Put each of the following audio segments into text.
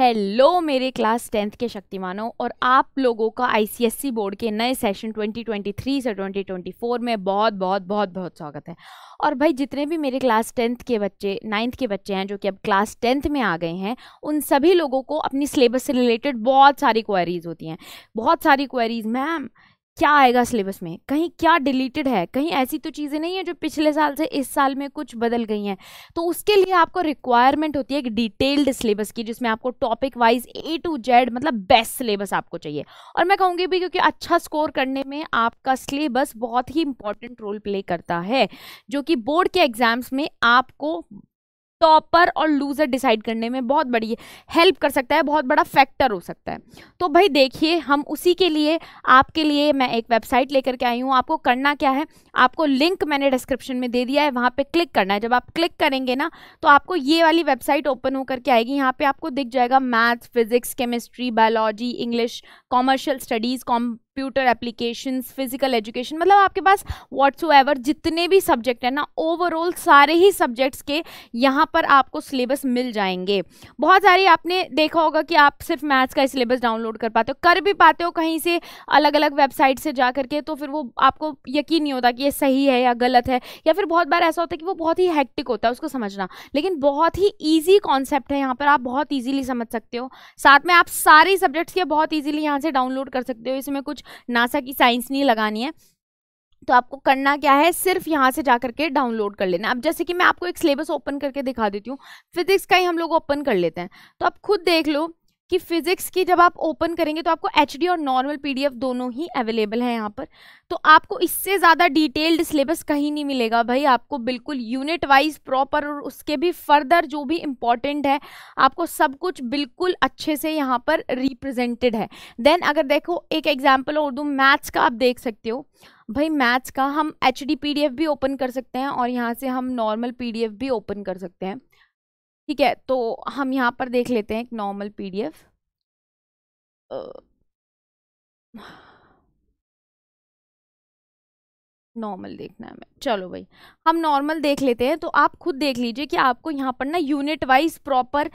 hello मेरे class tenth के शक्तिमानों और आप लोगों का आईसीएससी बोर्ड के नए सेशन 2023 से 2024 में बहुत बहुत बहुत बहुत स्वागत है और भाई जितने भी मेरे क्लास टेंथ के बच्चे नाइन्थ के बच्चे हैं जो कि अब क्लास टेंथ में आ गए हैं उन सभी लोगों को अपनी सिलेबस से रिलेटेड बहुत सारी क्वेरीज होती हैं बहुत सारी क्वेरीज मैम क्या आएगा सिलेबस में कहीं क्या डिलीटेड है कहीं ऐसी तो चीज़ें नहीं है जो पिछले साल से इस साल में कुछ बदल गई हैं तो उसके लिए आपको रिक्वायरमेंट होती है एक डिटेल्ड सिलेबस की जिसमें आपको topic wise A to Z मतलब बेस्ट सिलेबस आपको चाहिए और मैं कहूँगी भी क्योंकि अच्छा स्कोर करने में आपका सिलेबस बहुत ही इंपॉर्टेंट रोल प्ले करता है जो कि बोर्ड के एग्जाम्स में आपको टॉपर और लूजर डिसाइड करने में बहुत बड़ी हेल्प कर सकता है बहुत बड़ा फैक्टर हो सकता है तो भाई देखिए हम उसी के लिए आपके लिए मैं एक वेबसाइट लेकर के आई हूँ आपको करना क्या है आपको लिंक मैंने डिस्क्रिप्शन में दे दिया है वहाँ पे क्लिक करना है जब आप क्लिक करेंगे ना तो आपको ये वाली वेबसाइट ओपन होकर के आएगी यहाँ पर आपको दिख जाएगा maths physics chemistry biology English commercial studies com computer application physical education मतलब आपके पास व्हाट्स एवर जितने भी सब्जेक्ट हैं ना ओवरऑल सारे ही सब्जेक्ट्स के यहाँ पर आपको सिलेबस मिल जाएंगे बहुत सारी आपने देखा होगा कि आप सिर्फ मैथ्स का सिलेबस डाउनलोड कर पाते हो कर भी पाते हो कहीं से अलग अलग वेबसाइट से जा करके तो फिर वो आपको यकीन नहीं होता कि ये सही है या गलत है या फिर बहुत बार ऐसा होता है कि वो बहुत ही हैक्टिक होता है उसको समझना लेकिन बहुत ही ईजी कॉन्सेप्ट है यहाँ पर आप बहुत ईजिली समझ सकते हो साथ में आप सारे सब्जेक्ट्स के बहुत ईजिली यहाँ से डाउनलोड कर सकते हो इसमें कुछ नासा की साइंस नहीं लगानी है तो आपको करना क्या है सिर्फ यहाँ से जा करके डाउनलोड कर लेना अब जैसे कि मैं आपको एक सिलेबस ओपन करके दिखा देती हूँ फिजिक्स का ही हम लोग ओपन कर लेते हैं तो आप खुद देख लो कि फिजिक्स की जब आप ओपन करेंगे तो आपको एच और नॉर्मल पी दोनों ही अवेलेबल है यहाँ पर तो आपको इससे ज़्यादा डिटेल्ड सिलेबस कहीं नहीं मिलेगा भाई आपको बिल्कुल यूनिट वाइज प्रॉपर और उसके भी फर्दर जो भी इम्पॉर्टेंट है आपको सब कुछ बिल्कुल अच्छे से यहाँ पर रिप्रजेंटेड है देन अगर देखो एक एग्जाम्पल उर्दू मैथ्स का आप देख सकते हो भाई मैथ्स का हम एच डी भी ओपन कर सकते हैं और यहाँ से हम नॉर्मल पी भी ओपन कर सकते हैं ठीक है तो हम यहाँ पर देख लेते हैं एक नॉर्मल पीडीएफ नॉर्मल देखना है मैं चलो भाई हम नॉर्मल देख लेते हैं तो आप खुद देख लीजिए कि आपको यहाँ पर ना unit wise proper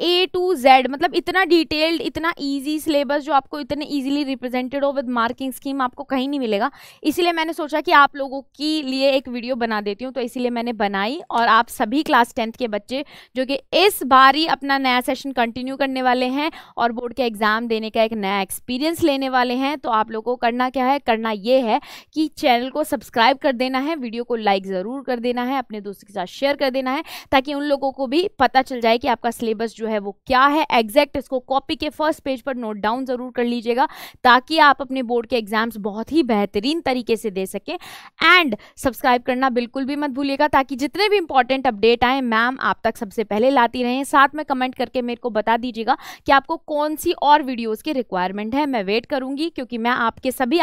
A to Z मतलब इतना डिटेल्ड इतना ईजी सिलेबस जो आपको इतने ईजिली रिप्रेजेंटेड हो विद मार्किंग स्कीम आपको कहीं नहीं मिलेगा इसीलिए मैंने सोचा कि आप लोगों के लिए एक वीडियो बना देती हूँ तो इसीलिए मैंने बनाई और आप सभी क्लास टेंथ के बच्चे जो कि इस बार ही अपना नया सेशन कंटिन्यू करने वाले हैं और बोर्ड के एग्ज़ाम देने का एक नया एक्सपीरियंस लेने वाले हैं तो आप लोगों को करना क्या है करना ये है कि चैनल को सब्सक्राइब कर देना है वीडियो को लाइक ज़रूर कर देना है अपने दोस्तों के साथ शेयर कर देना है ताकि उन लोगों को भी पता चल जाए कि आपका सिलेबस जो है वो क्या है एग्जैक्ट इसको कॉपी के फर्स्ट पेज पर नोट डाउन ज़रूर कर लीजिएगा ताकि आप अपने बोर्ड के एग्जाम्स बहुत ही बेहतरीन तरीके से दे सकें एंड सब्सक्राइब करना बिल्कुल भी मत भूलिएगा ताकि जितने भी इंपॉर्टेंट अपडेट आए मैम आप तक सबसे पहले लाती रहें साथ में कमेंट करके मेरे को बता दीजिएगा कि आपको कौन सी और वीडियोज़ की रिक्वायरमेंट है मैं वेट करूंगी क्योंकि मैं आपके सभी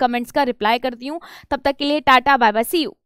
कमेंट्स का रिप्लाई करती हूँ तब तक के लिए tata bye bye see you